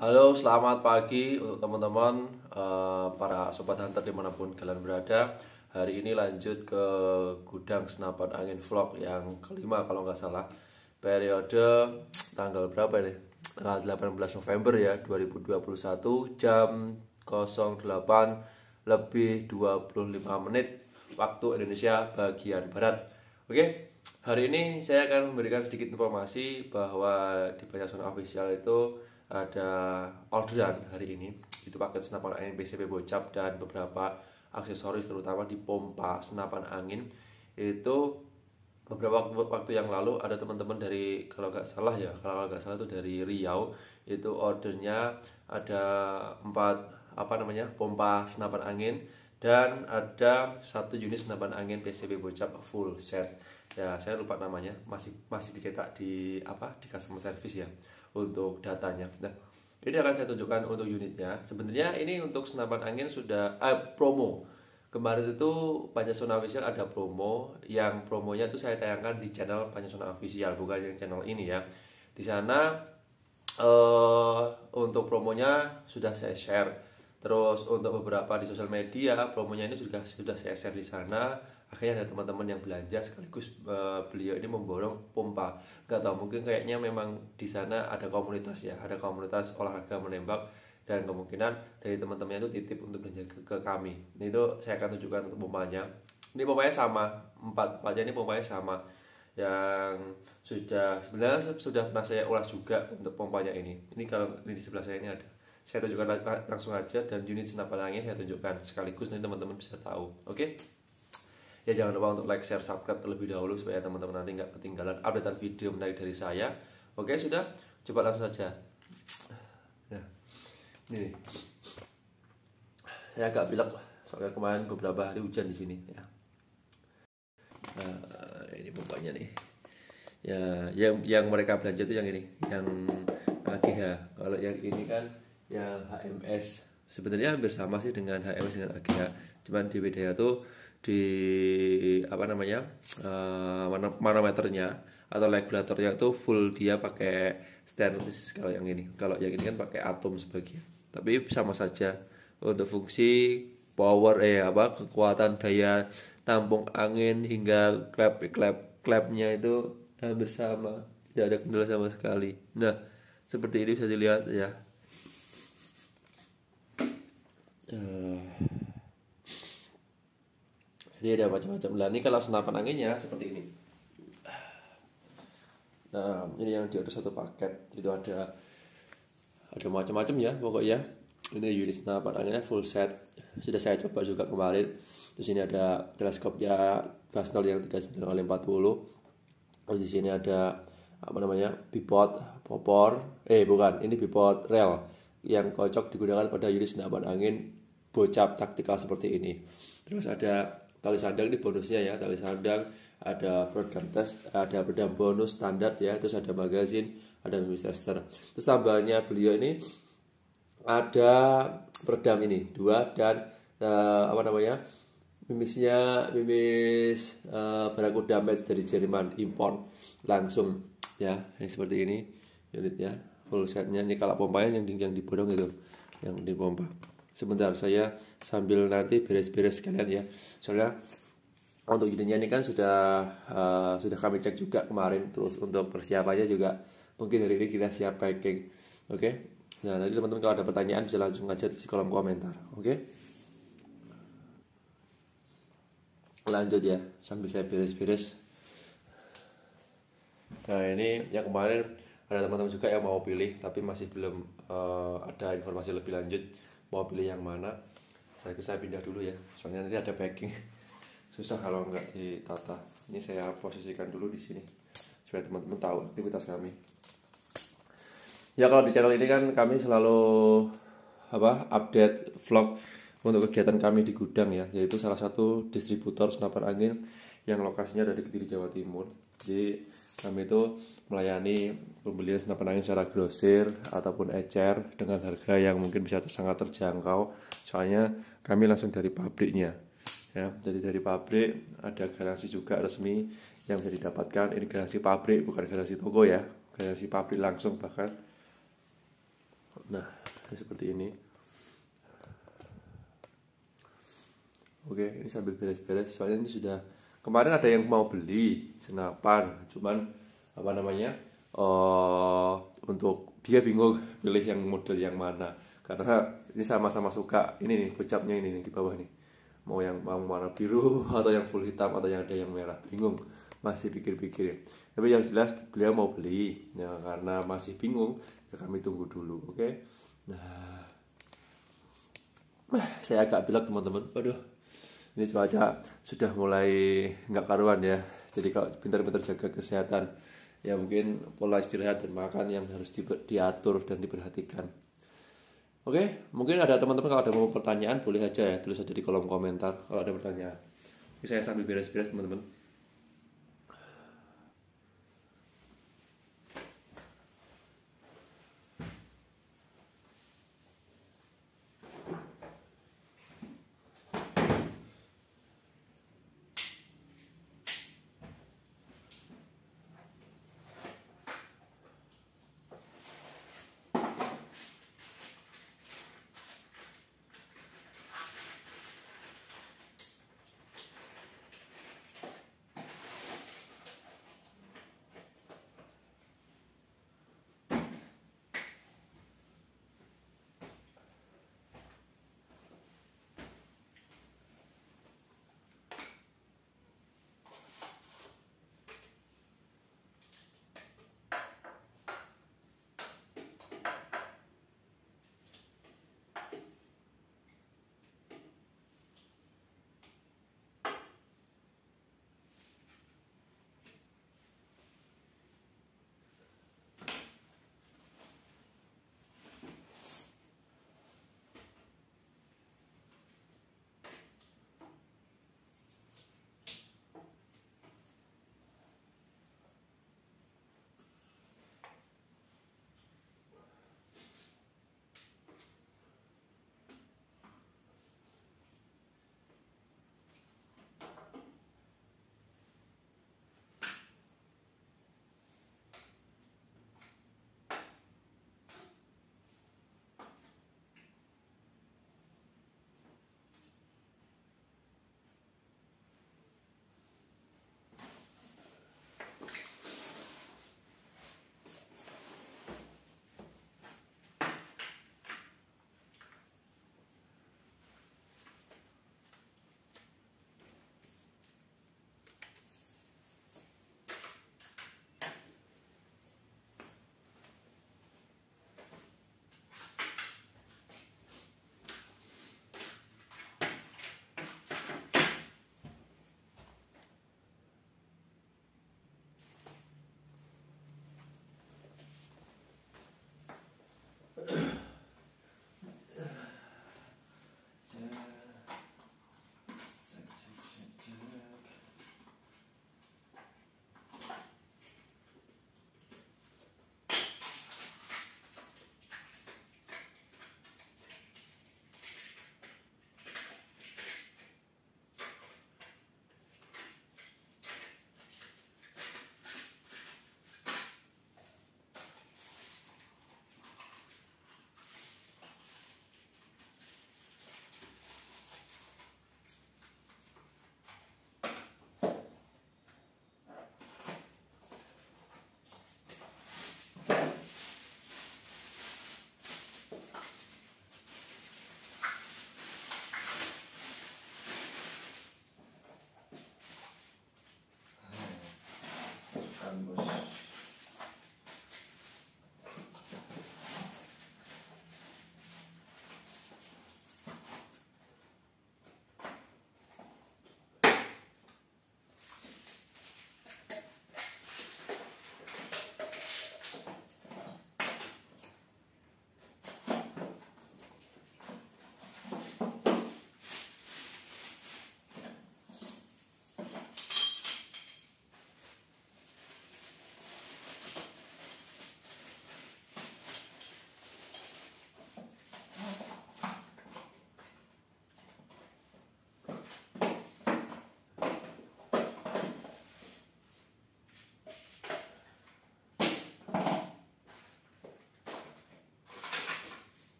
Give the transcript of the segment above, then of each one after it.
Halo, selamat pagi untuk teman-teman eh, para sobat hunter dimanapun kalian berada. Hari ini lanjut ke gudang senapan angin vlog yang kelima kalau nggak salah. Periode tanggal berapa ini? Tanggal 18 November ya 2021 jam 08 lebih 25 menit waktu Indonesia bagian barat. Oke, hari ini saya akan memberikan sedikit informasi bahwa di Banyak Zona Official itu ada orderan hari ini itu paket senapan angin PCP bocap dan beberapa aksesoris terutama di pompa senapan angin itu beberapa waktu yang lalu ada teman-teman dari kalau nggak salah ya kalau nggak salah itu dari Riau itu ordernya ada empat apa namanya pompa senapan angin dan ada satu jenis senapan angin PCB bocap full set ya saya lupa namanya masih masih dicetak di apa di customer service ya untuk datanya. Nah, ini akan saya tunjukkan untuk unitnya. Sebenarnya ini untuk senapan angin sudah eh, promo. Kemarin itu Pancasona Official ada promo yang promonya itu saya tayangkan di channel Pancasona Official bukan yang channel ini ya. Di sana eh, untuk promonya sudah saya share. Terus untuk beberapa di sosial media promonya ini sudah sudah saya share di sana akhirnya ada teman-teman yang belanja sekaligus uh, beliau ini memborong pompa nggak tahu mungkin kayaknya memang di sana ada komunitas ya ada komunitas olahraga menembak dan kemungkinan dari teman-temannya itu titip untuk belanja ke, ke kami ini nah, itu saya akan tunjukkan untuk pompanya ini pompanya sama empat empatnya ini pompanya sama yang sudah sebenarnya sudah pernah saya ulas juga untuk pompanya ini ini kalau ini di sebelah saya ini ada saya tunjukkan langsung aja dan unit senapan angin saya tunjukkan sekaligus nanti teman-teman bisa tahu oke okay? ya jangan lupa untuk like, share, subscribe terlebih dahulu supaya teman-teman nanti nggak ketinggalan updatean video menarik dari saya oke sudah coba langsung saja nah ini nih. saya agak pilek soalnya kemarin beberapa hari hujan di sini ya nah, ini pokoknya nih ya yang yang mereka belanja itu yang ini yang AGH kalau yang ini kan yang HMS sebenarnya hampir sama sih dengan HMS dengan AGH cuman di beda itu di apa namanya uh, manometernya atau regulatornya itu full dia pakai stainless kalau yang ini kalau yang ini kan pakai atom sebagian tapi sama saja untuk fungsi power eh apa kekuatan daya tampung angin hingga klep klep klepnya itu hampir sama tidak ada kendala sama sekali nah seperti ini bisa dilihat ya uh jadi ada macam-macam lah ini kalau senapan anginnya seperti ini nah ini yang di atas satu paket itu ada ada macam-macam ya pokoknya ini unit senapan anginnya full set sudah saya coba juga kemarin terus ini ada teleskopnya Basnel yang 39 oleh 40 terus di sini ada apa namanya bipod popor eh bukan ini bipod rel yang cocok digunakan pada unit senapan angin bocap taktikal seperti ini terus ada tali sandang ini bonusnya ya tali sandang ada program test, ada program bonus standar ya terus ada magazine ada mimis tester terus tambahnya beliau ini ada peredam ini dua dan uh, apa namanya mimisnya mimis uh, eh, barakuda match dari Jerman impor langsung ya yang seperti ini unitnya full setnya ini kalau pompanya yang yang diborong itu yang dipompa sebentar saya sambil nanti beres-beres kalian ya soalnya untuk unitnya ini kan sudah uh, sudah kami cek juga kemarin terus untuk persiapannya juga mungkin hari ini kita siap packing oke okay? nah nanti teman-teman kalau ada pertanyaan bisa langsung aja di kolom komentar oke okay? lanjut ya sambil saya beres-beres nah ini yang kemarin ada teman-teman juga yang mau pilih tapi masih belum uh, ada informasi lebih lanjut mau pilih yang mana saya saya pindah dulu ya soalnya nanti ada packing susah kalau nggak ditata ini saya posisikan dulu di sini supaya teman-teman tahu aktivitas kami ya kalau di channel ini kan kami selalu apa update vlog untuk kegiatan kami di gudang ya yaitu salah satu distributor senapan angin yang lokasinya ada di Kediri Jawa Timur jadi kami itu melayani pembelian senapan angin secara grosir ataupun ecer dengan harga yang mungkin bisa sangat terjangkau soalnya kami langsung dari pabriknya ya jadi dari pabrik ada garansi juga resmi yang bisa didapatkan ini garansi pabrik bukan garansi toko ya garansi pabrik langsung bahkan nah seperti ini oke ini sambil beres-beres soalnya ini sudah kemarin ada yang mau beli senapan cuman apa namanya uh, untuk dia bingung pilih yang model yang mana karena ini sama-sama suka ini nih kecapnya ini nih di bawah nih mau yang mau warna biru atau yang full hitam atau yang ada yang merah bingung masih pikir-pikir tapi yang jelas beliau mau beli ya karena masih bingung ya kami tunggu dulu oke okay? nah saya agak bilang teman-teman waduh ini cuaca sudah mulai nggak karuan ya jadi kalau pintar-pintar jaga kesehatan ya mungkin pola istirahat dan makan yang harus di, diatur dan diperhatikan. Oke, mungkin ada teman-teman kalau ada mau pertanyaan boleh aja ya tulis aja di kolom komentar kalau ada pertanyaan. bisa saya sambil beres-beres teman-teman.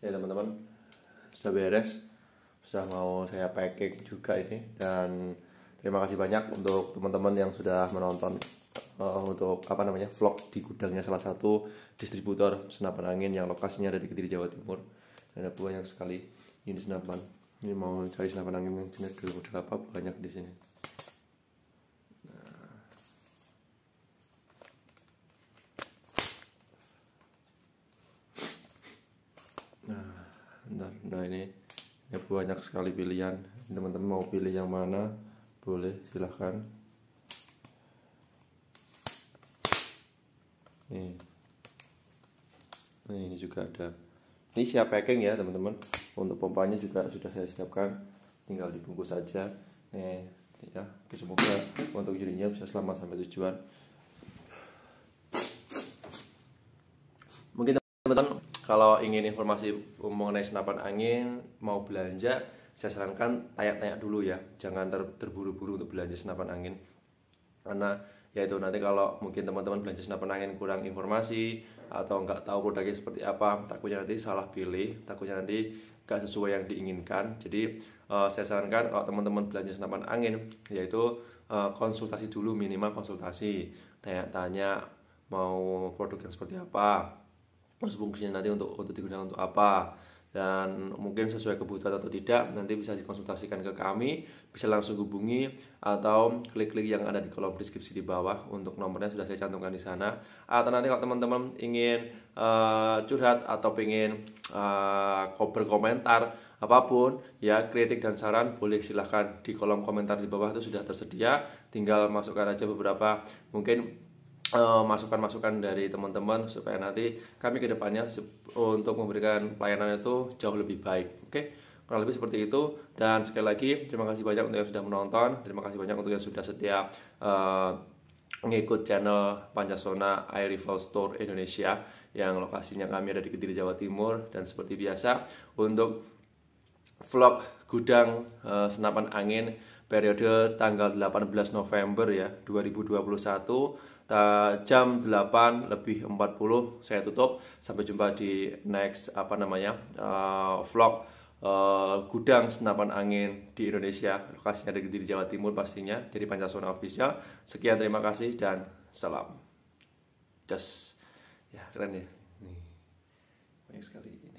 ya teman-teman sudah beres sudah mau saya packing juga ini dan terima kasih banyak untuk teman-teman yang sudah menonton uh, untuk apa namanya vlog di gudangnya salah satu distributor senapan angin yang lokasinya ada di Kediri Jawa Timur dan ada banyak sekali ini senapan ini mau cari senapan angin yang jenis model apa banyak di sini nah ini ini ya, banyak sekali pilihan teman-teman mau pilih yang mana boleh silahkan nih nah ini juga ada ini siap packing ya teman-teman untuk pompanya juga sudah saya siapkan tinggal dibungkus saja nih ya semoga untuk jadinya bisa selamat sampai tujuan kalau ingin informasi mengenai senapan angin mau belanja saya sarankan tanya-tanya dulu ya jangan ter terburu-buru untuk belanja senapan angin karena ya itu nanti kalau mungkin teman-teman belanja senapan angin kurang informasi atau nggak tahu produknya seperti apa takutnya nanti salah pilih takutnya nanti nggak sesuai yang diinginkan jadi uh, saya sarankan kalau teman-teman belanja senapan angin yaitu uh, konsultasi dulu minimal konsultasi tanya-tanya mau produk yang seperti apa terus fungsinya nanti untuk untuk digunakan untuk apa dan mungkin sesuai kebutuhan atau tidak nanti bisa dikonsultasikan ke kami bisa langsung hubungi atau klik-klik yang ada di kolom deskripsi di bawah untuk nomornya sudah saya cantumkan di sana atau nanti kalau teman-teman ingin uh, curhat atau ingin uh, eh, berkomentar apapun ya kritik dan saran boleh silahkan di kolom komentar di bawah itu sudah tersedia tinggal masukkan aja beberapa mungkin Eh, masukan-masukan dari teman-teman supaya nanti kami ke depannya untuk memberikan pelayanan itu jauh lebih baik. Oke, okay? kurang lebih seperti itu. Dan sekali lagi terima kasih banyak untuk yang sudah menonton, terima kasih banyak untuk yang sudah setia uh, eh, mengikut channel Pancasona Air Rival Store Indonesia yang lokasinya kami ada di Kediri Jawa Timur dan seperti biasa untuk vlog gudang uh, senapan angin periode tanggal 18 November ya 2021 jam 8 lebih 40 saya tutup sampai jumpa di next apa namanya uh, vlog uh, gudang senapan angin di Indonesia lokasinya ada di Jawa Timur pastinya jadi Pancasona official sekian terima kasih dan salam just ya keren ya nih banyak sekali